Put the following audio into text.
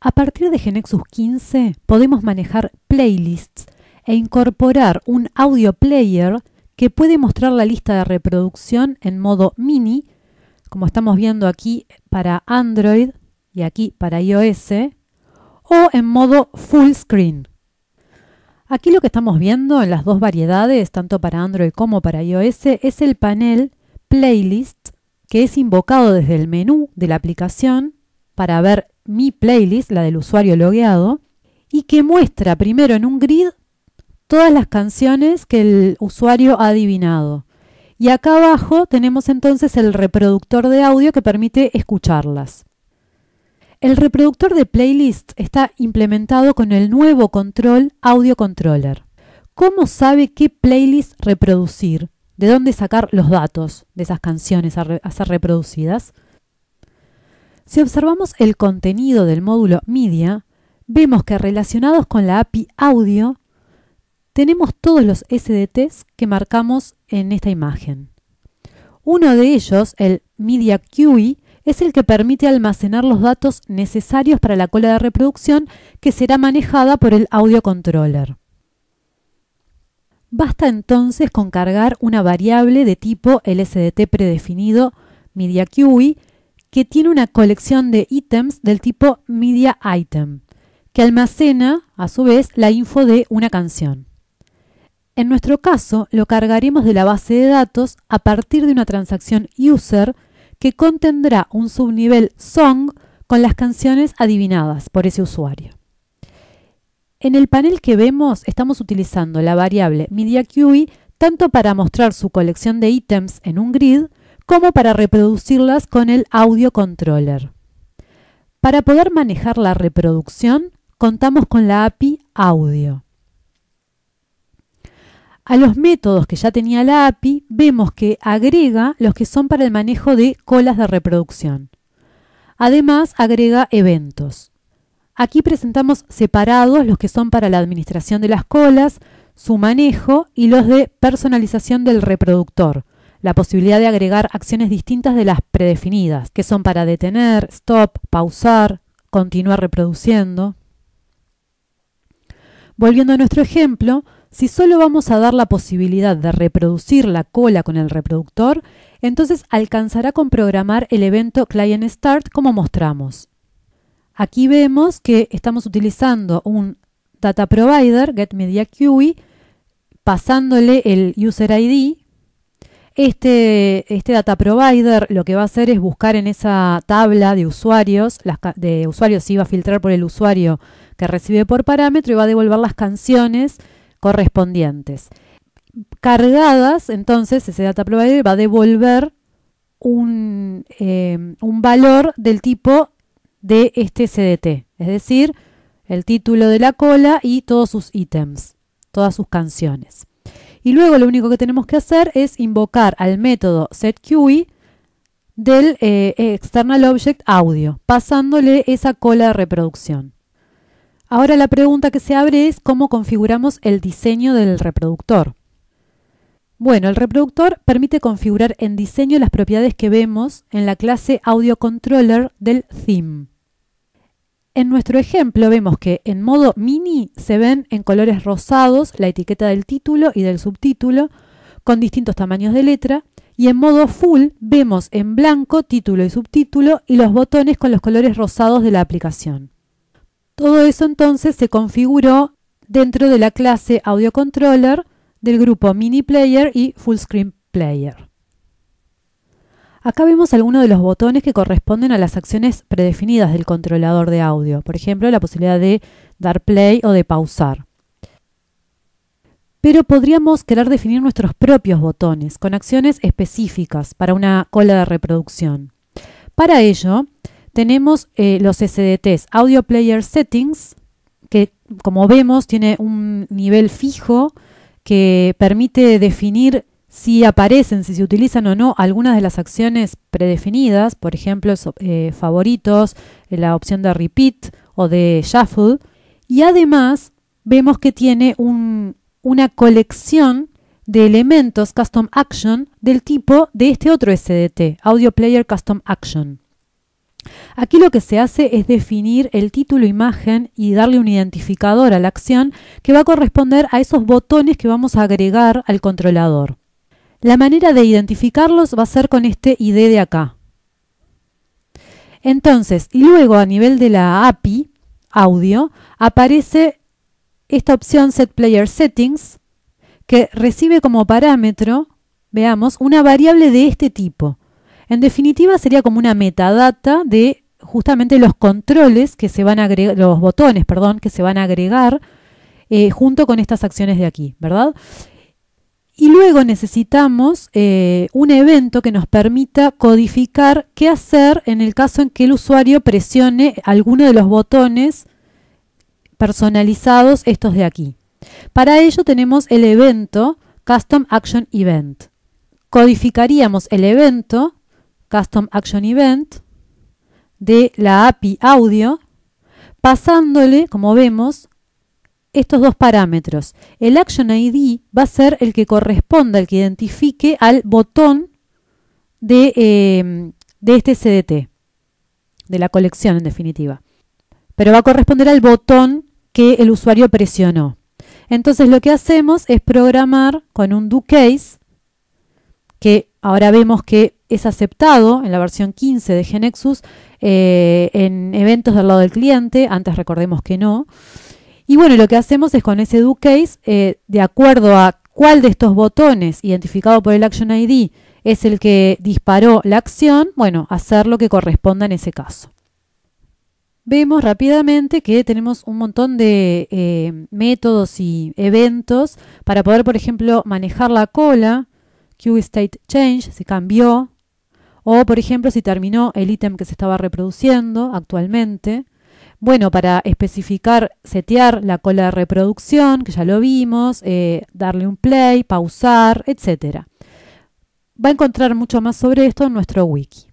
A partir de Genexus 15 podemos manejar playlists e incorporar un audio player que puede mostrar la lista de reproducción en modo mini, como estamos viendo aquí para Android y aquí para iOS, o en modo full screen. Aquí lo que estamos viendo en las dos variedades, tanto para Android como para iOS, es el panel Playlist, que es invocado desde el menú de la aplicación para ver mi playlist, la del usuario logueado, y que muestra primero en un grid todas las canciones que el usuario ha adivinado. Y acá abajo tenemos entonces el reproductor de audio que permite escucharlas. El reproductor de playlist está implementado con el nuevo control Audio Controller. ¿Cómo sabe qué playlist reproducir? ¿De dónde sacar los datos de esas canciones a, a ser reproducidas? Si observamos el contenido del módulo Media, vemos que relacionados con la API Audio, tenemos todos los SDTs que marcamos en esta imagen. Uno de ellos, el Media es el que permite almacenar los datos necesarios para la cola de reproducción que será manejada por el audio controller. Basta entonces con cargar una variable de tipo SDT predefinido MediaQI que tiene una colección de ítems del tipo MediaItem, que almacena, a su vez, la info de una canción. En nuestro caso, lo cargaremos de la base de datos a partir de una transacción user que contendrá un subnivel song con las canciones adivinadas por ese usuario. En el panel que vemos estamos utilizando la variable MediaQI tanto para mostrar su colección de ítems en un grid como para reproducirlas con el audio controller. Para poder manejar la reproducción, contamos con la API Audio. A los métodos que ya tenía la API, vemos que agrega los que son para el manejo de colas de reproducción. Además, agrega eventos. Aquí presentamos separados los que son para la administración de las colas, su manejo y los de personalización del reproductor, la posibilidad de agregar acciones distintas de las predefinidas, que son para detener, stop, pausar, continuar reproduciendo. Volviendo a nuestro ejemplo, si solo vamos a dar la posibilidad de reproducir la cola con el reproductor, entonces alcanzará con programar el evento Client Start como mostramos. Aquí vemos que estamos utilizando un data provider, GetMediaQI, pasándole el user ID este, este, data provider lo que va a hacer es buscar en esa tabla de usuarios, las de usuarios sí va a filtrar por el usuario que recibe por parámetro y va a devolver las canciones correspondientes. Cargadas, entonces, ese data provider va a devolver un, eh, un valor del tipo de este CDT, es decir, el título de la cola y todos sus ítems, todas sus canciones. Y luego lo único que tenemos que hacer es invocar al método setQI del ExternalObjectAudio, eh, external object audio, pasándole esa cola de reproducción. Ahora la pregunta que se abre es cómo configuramos el diseño del reproductor. Bueno, el reproductor permite configurar en diseño las propiedades que vemos en la clase AudioController del theme. En nuestro ejemplo vemos que en modo mini se ven en colores rosados la etiqueta del título y del subtítulo con distintos tamaños de letra y en modo full vemos en blanco título y subtítulo y los botones con los colores rosados de la aplicación. Todo eso entonces se configuró dentro de la clase Audio Controller del grupo Mini Player y Full Screen Player. Acá vemos algunos de los botones que corresponden a las acciones predefinidas del controlador de audio, por ejemplo, la posibilidad de dar play o de pausar. Pero podríamos querer definir nuestros propios botones con acciones específicas para una cola de reproducción. Para ello, tenemos eh, los SDTs, Audio Player Settings, que como vemos tiene un nivel fijo que permite definir si aparecen, si se utilizan o no algunas de las acciones predefinidas, por ejemplo, eh, favoritos, eh, la opción de repeat o de shuffle. Y además vemos que tiene una colección de elementos custom action del tipo de este otro SDT, Audio Player Custom Action. Aquí lo que se hace es definir el título imagen y darle un identificador a la acción que va a corresponder a esos botones que vamos a agregar al controlador. La manera de identificarlos va a ser con este ID de acá. Entonces, y luego a nivel de la API, audio, aparece esta opción Set Player Settings, que recibe como parámetro, veamos, una variable de este tipo. En definitiva, sería como una metadata de justamente los controles que se van a agregar, los botones, perdón, que se van a agregar eh, junto con estas acciones de aquí, ¿verdad? Y luego necesitamos eh, un evento que nos permita codificar qué hacer en el caso en que el usuario presione alguno de los botones personalizados, estos de aquí. Para ello tenemos el evento Custom Action Event. Codificaríamos el evento Custom Action Event de la API Audio, pasándole, como vemos, estos dos parámetros. El Action ID va a ser el que corresponda, el que identifique al botón de, em, este CDT, de la colección en definitiva. Pero va a corresponder al botón que el usuario presionó. Entonces lo que hacemos es programar con un do case, que ahora vemos que es aceptado en la versión 15 de Genexus eh, en eventos del lado del cliente, antes recordemos que no. Y bueno, lo que hacemos es con ese do case, eh, de acuerdo a cuál de estos botones identificado por el Action ID es el que disparó la acción, bueno, hacer lo que corresponda en ese caso. Vemos rápidamente que tenemos un montón de eh, métodos y eventos para poder, por ejemplo, manejar la cola, Que state change, se cambió, o por ejemplo si terminó el ítem que se estaba reproduciendo actualmente, bueno, para especificar, setear la cola de reproducción, que ya lo vimos, eh, darle un play, pausar, etc. Va a encontrar mucho más sobre esto en nuestro wiki.